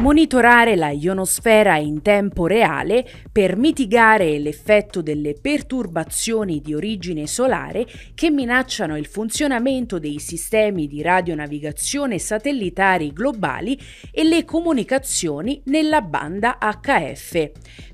Monitorare la ionosfera in tempo reale per mitigare l'effetto delle perturbazioni di origine solare che minacciano il funzionamento dei sistemi di radionavigazione satellitari globali e le comunicazioni nella banda HF.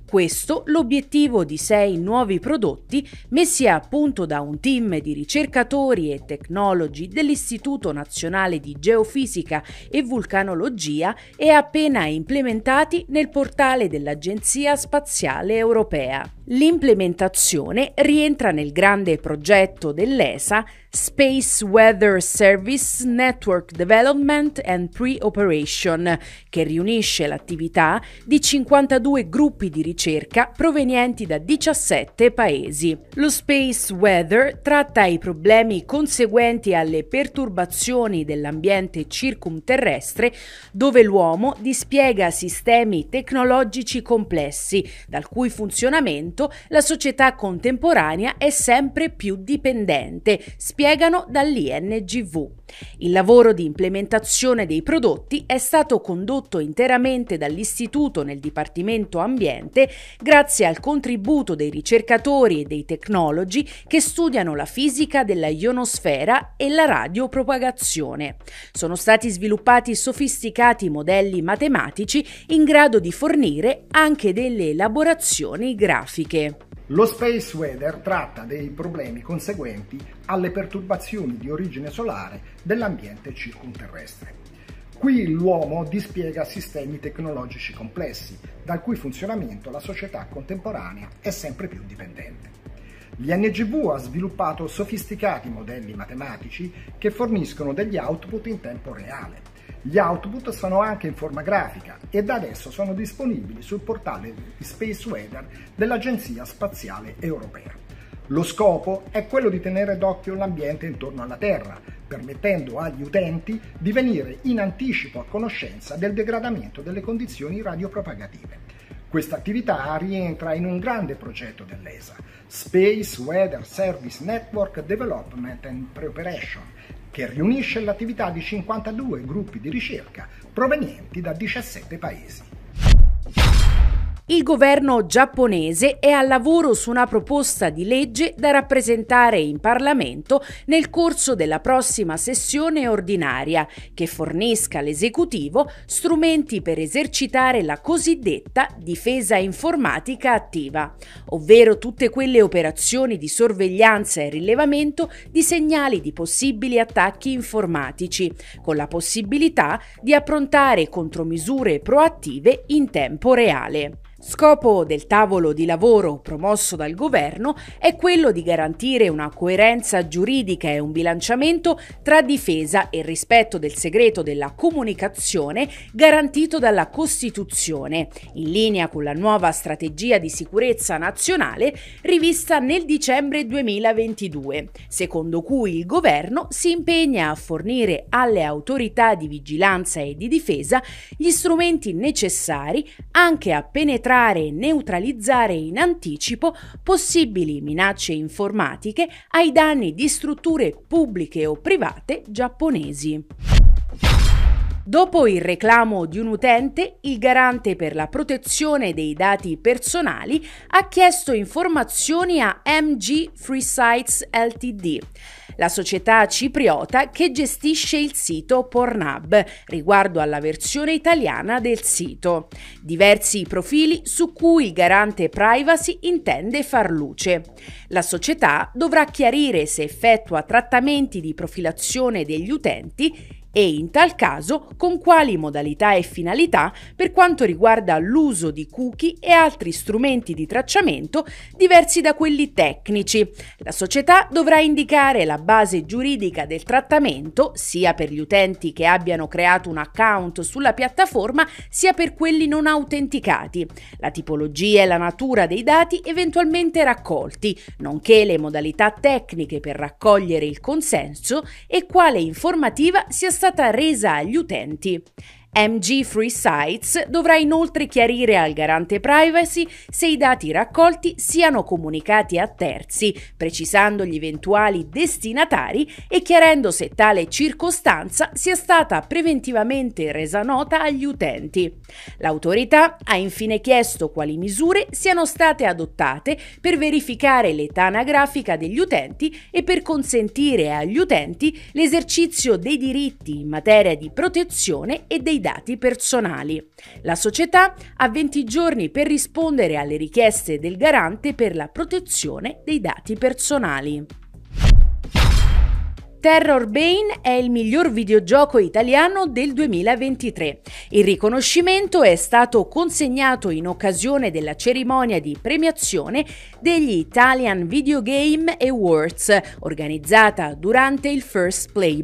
Questo l'obiettivo di sei nuovi prodotti messi a punto da un team di ricercatori e tecnologi dell'Istituto Nazionale di Geofisica e Vulcanologia e appena implementati nel portale dell'Agenzia Spaziale Europea. L'implementazione rientra nel grande progetto dell'ESA Space Weather Service Network Development and Pre-Operation, che riunisce l'attività di 52 gruppi di ricerca provenienti da 17 paesi. Lo Space Weather tratta i problemi conseguenti alle perturbazioni dell'ambiente circumterrestre dove l'uomo dispiega sistemi tecnologici complessi, dal cui funzionamento la società contemporanea è sempre più dipendente, spiega spiegano dall'INGV. Il lavoro di implementazione dei prodotti è stato condotto interamente dall'Istituto nel Dipartimento Ambiente grazie al contributo dei ricercatori e dei tecnologi che studiano la fisica della ionosfera e la radiopropagazione. Sono stati sviluppati sofisticati modelli matematici in grado di fornire anche delle elaborazioni grafiche. Lo Space Weather tratta dei problemi conseguenti alle perturbazioni di origine solare dell'ambiente circumterrestre. Qui l'uomo dispiega sistemi tecnologici complessi, dal cui funzionamento la società contemporanea è sempre più dipendente. L'INGV ha sviluppato sofisticati modelli matematici che forniscono degli output in tempo reale. Gli output sono anche in forma grafica e da adesso sono disponibili sul portale di Space Weather dell'Agenzia Spaziale Europea. Lo scopo è quello di tenere d'occhio l'ambiente intorno alla Terra, permettendo agli utenti di venire in anticipo a conoscenza del degradamento delle condizioni radiopropagative. Questa attività rientra in un grande progetto dell'ESA, Space Weather Service Network Development and Preparation, che riunisce l'attività di 52 gruppi di ricerca provenienti da 17 paesi. Il governo giapponese è al lavoro su una proposta di legge da rappresentare in Parlamento nel corso della prossima sessione ordinaria, che fornisca all'esecutivo strumenti per esercitare la cosiddetta difesa informatica attiva, ovvero tutte quelle operazioni di sorveglianza e rilevamento di segnali di possibili attacchi informatici, con la possibilità di approntare contromisure proattive in tempo reale. Scopo del tavolo di lavoro promosso dal governo è quello di garantire una coerenza giuridica e un bilanciamento tra difesa e rispetto del segreto della comunicazione garantito dalla Costituzione, in linea con la nuova strategia di sicurezza nazionale rivista nel dicembre 2022, secondo cui il governo si impegna a fornire alle autorità di vigilanza e di difesa gli strumenti necessari anche a penetrare penetrare e neutralizzare in anticipo possibili minacce informatiche ai danni di strutture pubbliche o private giapponesi. Dopo il reclamo di un utente, il garante per la protezione dei dati personali ha chiesto informazioni a MG Free Sites Ltd la società cipriota che gestisce il sito Pornhub riguardo alla versione italiana del sito. Diversi profili su cui il garante privacy intende far luce. La società dovrà chiarire se effettua trattamenti di profilazione degli utenti e in tal caso con quali modalità e finalità per quanto riguarda l'uso di cookie e altri strumenti di tracciamento diversi da quelli tecnici. La società dovrà indicare la base giuridica del trattamento sia per gli utenti che abbiano creato un account sulla piattaforma sia per quelli non autenticati, la tipologia e la natura dei dati eventualmente raccolti, nonché le modalità tecniche per raccogliere il consenso e quale informativa sia stata stata resa agli utenti. MG Free Sites dovrà inoltre chiarire al garante privacy se i dati raccolti siano comunicati a terzi, precisando gli eventuali destinatari e chiarendo se tale circostanza sia stata preventivamente resa nota agli utenti. L'autorità ha infine chiesto quali misure siano state adottate per verificare l'età anagrafica degli utenti e per consentire agli utenti l'esercizio dei diritti in materia di protezione e dei dei dati personali. La società ha 20 giorni per rispondere alle richieste del garante per la protezione dei dati personali. Terror Bane è il miglior videogioco italiano del 2023. Il riconoscimento è stato consegnato in occasione della cerimonia di premiazione degli Italian Video Game Awards, organizzata durante il First Play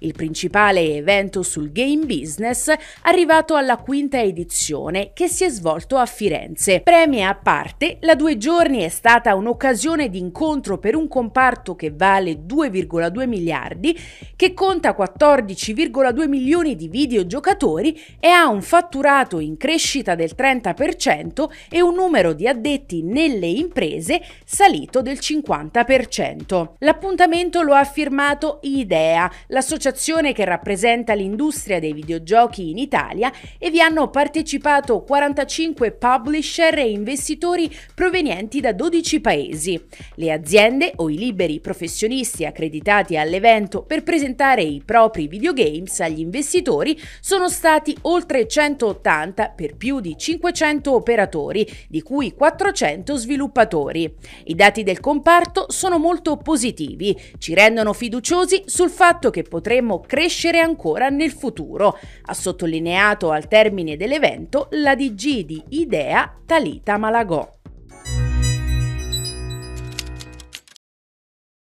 il principale evento sul game business arrivato alla quinta edizione che si è svolto a Firenze. Premi a parte, la due giorni è stata un'occasione di incontro per un comparto che vale 2,2 milioni miliardi, che conta 14,2 milioni di videogiocatori e ha un fatturato in crescita del 30% e un numero di addetti nelle imprese salito del 50%. L'appuntamento lo ha firmato IDEA, l'associazione che rappresenta l'industria dei videogiochi in Italia e vi hanno partecipato 45 publisher e investitori provenienti da 12 paesi. Le aziende o i liberi professionisti accreditati al all'evento per presentare i propri videogames agli investitori sono stati oltre 180 per più di 500 operatori, di cui 400 sviluppatori. I dati del comparto sono molto positivi, ci rendono fiduciosi sul fatto che potremmo crescere ancora nel futuro, ha sottolineato al termine dell'evento la DG di Idea Talita Malagò.